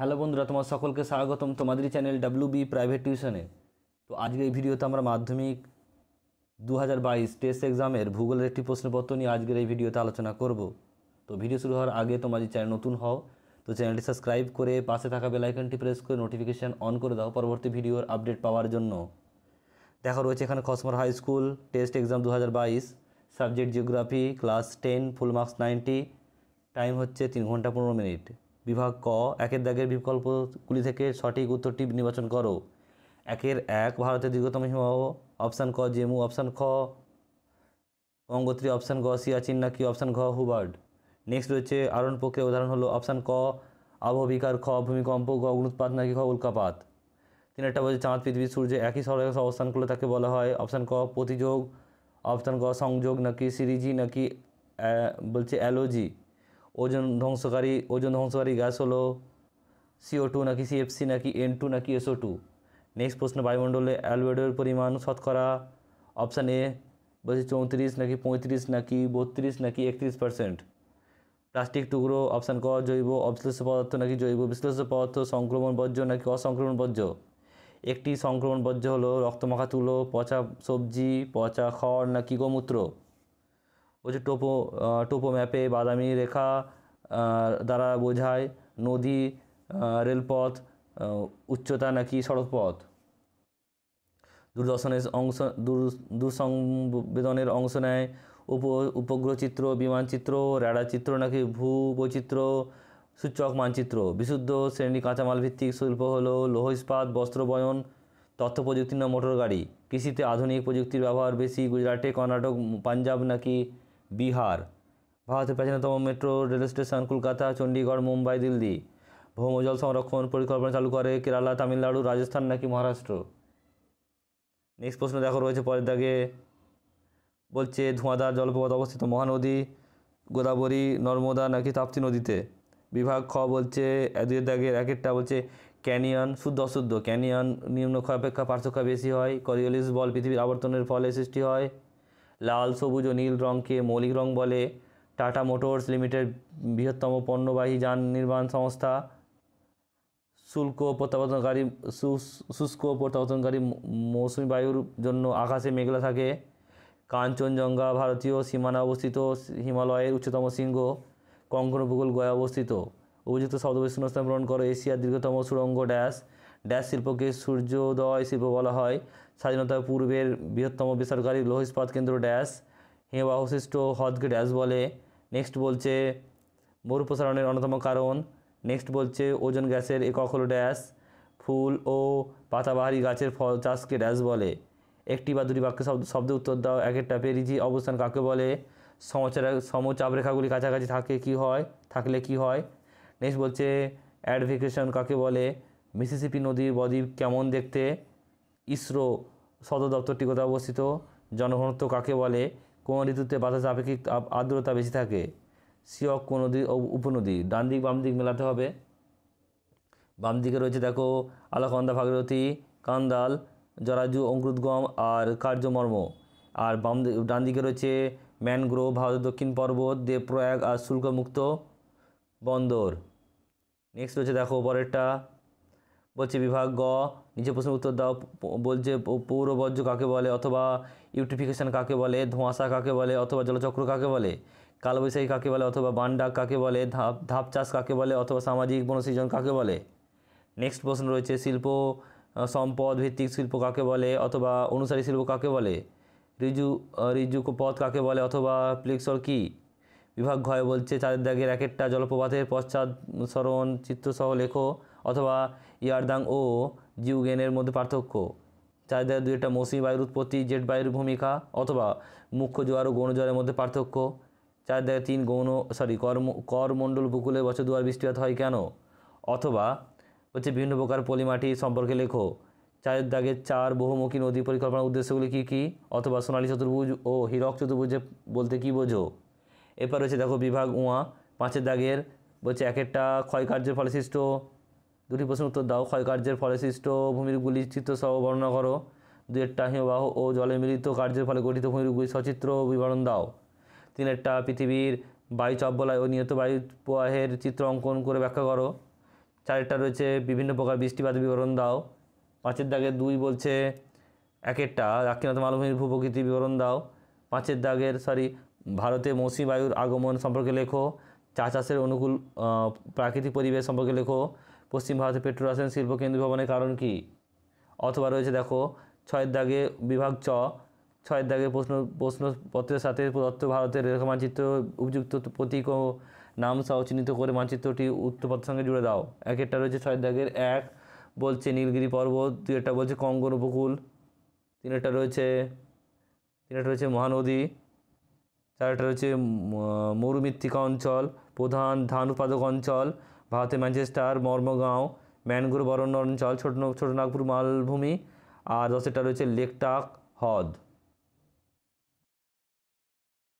hello বন্ধুরা তোমার সকলকে স্বাগতম তোমাদেরই চ্যানেল ডাব্লিউ বি প্রাইভেট টিউশনে তো আজকে এই ভিডিওতে আমরা মাধ্যমিক দু হাজার বাইশ টেস্ট এক্সামের ভূগোলের একটি প্রশ্নপত্র নিয়ে আজকের এই ভিডিওতে আলোচনা করব তো ভিডিও শুরু হওয়ার আগে তোমাদের চ্যানেল নতুন হও তো চ্যানেলটি সাবস্ক্রাইব করে পাশে থাকা বেলাইকনটি প্রেস করে নোটিফিকেশান অন করে দাও পরবর্তী ভিডিওর আপডেট পাওয়ার জন্য দেখা রয়েছে এখানে খসমর হাই স্কুল টেস্ট এক্সাম দু হাজার বাইশ subject geography class ten full marks ninety time হচ্ছে তিন ঘন্টা পনেরো মিনিট বিভাগ ক একের দাগের বিকল্পগুলি থেকে সঠিক উত্তরটি নির্বাচন করো একের এক ভারতের দীর্ঘতম হিমবাহ অপশান ক জেমু অপশান খ গঙ্গোত্রী অপশান গ সিয়াচিন নাকি অপশান ঘ হুবার্ড নেক্সট রয়েছে আরণ প্রক্রিয়া উদাহরণ হলো অপশান ক আবহবিকার খ ভূমিকম্প গ অগ্নুৎপাত নাকি খ উল্কাপাত তিন একটা বলছে চাঁদ পৃথিবী সূর্য একই সরকার অবস্থান করলে তাকে বলা হয় অপশান ক প্রতিযোগ অপশান ক সংযোগ নাকি সিরিজি নাকি বলছে অ্যালোজি ওজন ধ্বংসকারী ওজন ধ্বংসকারী গ্যাস হলো সিও টু নাকি সিএফসি নাকি এন টু নাকি এসও টু নেক্সট প্রশ্ন বায়ুমণ্ডলে অ্যালবেডোর পরিমাণ শতকরা অপশান এ বলছি চৌত্রিশ নাকি পঁয়ত্রিশ নাকি বত্রিশ নাকি একত্রিশ পার্সেন্ট প্লাস্টিক টুকরো অপশান ক জৈব অবশ্লেষ পদার্থ নাকি জৈব বিশ্লেষ পদার্থ সংক্রমণ বর্জ্য নাকি অসংক্রমণ বর্জ্য একটি সংক্রমণ বর্জ্য হলো রক্তমাখা তুলো পচা সবজি পচা খড় নাকি গোমূত্র বলছে টোপো টোপো ম্যাপে বাদামি রেখা দ্বারা বোঝায় নদী রেলপথ উচ্চতা নাকি সড়কপথ দূরদর্শনের অংশ দূরসংবেদনের অংশ নেয় উপ উপগ্রহ চিত্র বিমানচিত্র র্যাডার চিত্র নাকি ভূ বৈচিত্র সূচক মানচিত্র বিশুদ্ধ শ্রেণী কাঁচামাল ভিত্তিক শিল্প হলো লৌহ ইস্পাত বস্ত্র বয়ন তথ্য প্রযুক্তি না মোটর গাড়ি কৃষিতে আধুনিক প্রযুক্তির ব্যবহার বেশি গুজরাটে কর্ণাটক পাঞ্জাব নাকি বিহার ভারতের প্রাচীনতম metro rail station Kolkata Chandigarh Mumbai Delhi ভৌমজল সংরক্ষণ পরিকল্পনা চালু করে কেরালা তামিলনাড়ু রাজস্থান নাকি মহারাষ্ট্র নেক্সট প্রশ্ন দেখো রয়েছে পরের দাগে বলছে ধোঁয়াদার জলপ্রপাত অবস্থিত মহানদী গোদাবরী নর্মদা নাকি তাপ্তি নদীতে বিভাগ খ বলছে দুয়ের দাগে র্যাকেটটা বলছে ক্যানিয়ন শুদ্ধ অশুদ্ধ ক্যানিয়ন নিম্ন ক্ষয় অপেক্ষা পার্থক্য বেশি হয় করিওলিস বল পৃথিবীর আবর্তনের ফলে সৃষ্টি হয় লাল সবুজ ও নীল রঙকে মৌলিক রং বলে টাটা মোটরস লিমিটেড বৃহত্তম পণ্যবাহী যান নির্মাণ সংস্থা শুল্ক প্রত্যাবর্তনকারী শুষ্ক প্রত্যাবর্তনকারী মৌসুমি বায়ুর জন্য আকাশে মেঘলা থাকে কাঞ্চনজঙ্ঘা ভারতীয় সীমানা অবস্থিত হিমালয়ের উচ্চতম শৃঙ্গ কঙ্কন উপকূল গয়া অবস্থিত উপযুক্ত শব্দ স্থান পূরণ করে এশিয়ার দীর্ঘতম সুড়ঙ্গ ড্যাশ ড্যাশ শিল্পকে সূর্যোদয় শিল্প বলা হয় স্বাধীনতার পূর্বের বৃহত্তম বেসরকারি লৌহ ইস্পাত কেন্দ্র ড্যাশ হিমবাহশিষ্ট হ্রদকে ড্যাশ বলে নেক্সট বলছে মরু প্রসারণের অন্যতম কারণ নেক্সট বলছে ওজন গ্যাসের একক হলো ড্যাশ ফুল ও পাতাবাহারি গাছের ফল চাষকে ড্যাশ বলে একটি বা দুটি বাক্যে শব্দ শব্দ উত্তর দাও একের টাপে পেরিজি অবস্থান কাকে বলে সমচার সমচাপরেখাগুলি কাছাকাছি থাকে কি হয় থাকলে কি হয় নেক্সট বলছে অ্যাডভোকেশন কাকে বলে মিসিসিপি নদীর বদ্বীপ কেমন দেখতে ইসরো সদর দপ্তরটি কোথায় অবস্থিত জনঘনত্ব কাকে বলে কোন ঋতুতে বাতাস আপেক্ষিক আর্দ্রতা বেশি থাকে সিয়ক কোন নদী উপনদী ডান দিক বাম দিক মেলাতে হবে বাম দিকে রয়েছে দেখো আলাকন্দা ভাগীরথী কান্দাল জরাজু অঙ্কুদগম আর কার্যমর্ম আর বাম ডান দিকে রয়েছে ম্যানগ্রোভ ভারতের দক্ষিণ পর্বত দেবপ্রয়াগ আর শুল্কমুক্ত বন্দর নেক্সট রয়েছে দেখো পরেরটা বলছে বিভাগ গ নিচে প্রশ্নের উত্তর দাও বলছে পৌর বর্জ্য কাকে বলে অথবা ইউটিফিকেশান কাকে বলে ধোঁয়াশা কাকে বলে অথবা জলচক্র কাকে বলে কালবৈশাখী কাকে বলে অথবা বান্ডাক কাকে বলে ধাপ ধাপ চাষ কাকে বলে অথবা সামাজিক বনসৃজন কাকে বলে নেক্সট প্রশ্ন রয়েছে শিল্প সম্পদ ভিত্তিক শিল্প কাকে বলে অথবা অনুসারী শিল্প কাকে বলে রিজু ঋজুক পথ কাকে বলে অথবা প্লেক্সর কী বিভাগ ঘয় বলছে চারের এক একটা জলপ্রপাতের পশ্চাৎ সরণ চিত্রসহ লেখো অথবা ইয়ারদাং ও জিউগেনের মধ্যে পার্থক্য চারিদার দুই একটা মৌসুমি বায়ুর উৎপত্তি জেট বায়ুর ভূমিকা অথবা মুখ্য জোয়ার ও গৌণ জোয়ারের মধ্যে পার্থক্য চারিদার তিন গৌণ সরি কর্ম করমণ্ডল উপকূলে বছর দুয়ার বৃষ্টিপাত হয় কেন অথবা হচ্ছে বিভিন্ন প্রকার পলিমাটি সম্পর্কে লেখো চায়ের দাগে চার বহুমুখী নদী পরিকল্পনার উদ্দেশ্যগুলি কী কী অথবা সোনালী চতুর্ভুজ ও হীরক চতুর্ভুজে বলতে কী বোঝো এরপর রয়েছে দেখো বিভাগ উঁয়া পাঁচের দাগের বলছে এক একটা ক্ষয়কার্যের ফলে সৃষ্ট দুটি প্রশ্ন উত্তর দাও ক্ষয়কার্যের ফলে সৃষ্ট ভূমিরূপগুলি চিত্রসহ বর্ণনা করো একটা হিমবাহ ও জলে মিলিত কার্যের ফলে গঠিত গুলি সচিত্র বিবরণ দাও তিনেরটা পৃথিবীর বায়ু চব্বলায় ও নিহত বায়ু প্রবাহের চিত্র অঙ্কন করে ব্যাখ্যা করো চারেরটা রয়েছে বিভিন্ন প্রকার বৃষ্টিপাত বিবরণ দাও পাঁচের দাগে দুই বলছে এক একটা দাক্ষিণাত্য মালভূমির ভূপ্রকৃতি বিবরণ দাও পাঁচের দাগের সরি ভারতে মৌসুমী বায়ুর আগমন সম্পর্কে লেখো চা চাষের অনুকূল প্রাকৃতিক পরিবেশ সম্পর্কে লেখো পশ্চিম ভারতে রাসায়ন শিল্প কেন্দ্র ভবনের কারণ কি অথবা রয়েছে দেখো ছয়ের দাগে বিভাগ চ ছয়ের দাগে প্রশ্ন প্রশ্নপত্রের সাথে প্রদত্ত ভারতের রেখা মানচিত্র উপযুক্ত প্রতীক ও নাম সহ চিহ্নিত করে মানচিত্রটি উত্তরপথের সঙ্গে জুড়ে দাও এক একটা রয়েছে ছয়ের দাগের এক বলছে নীলগিরি পর্বত দুই একটা বলছে কঙ্গন উপকূল তিনেরটা রয়েছে তিনেরটা রয়েছে মহানদী চারটা রয়েছে মরুমৃত্তিকা অঞ্চল প্রধান ধান উৎপাদক অঞ্চল ভারতের ম্যানচেস্টার মর্মগাঁও ম্যানগ্রোভ অরণ্য অঞ্চল ছোট ছোটনাগপুর মালভূমি আর দশেরটা রয়েছে লেকটাক হ্রদ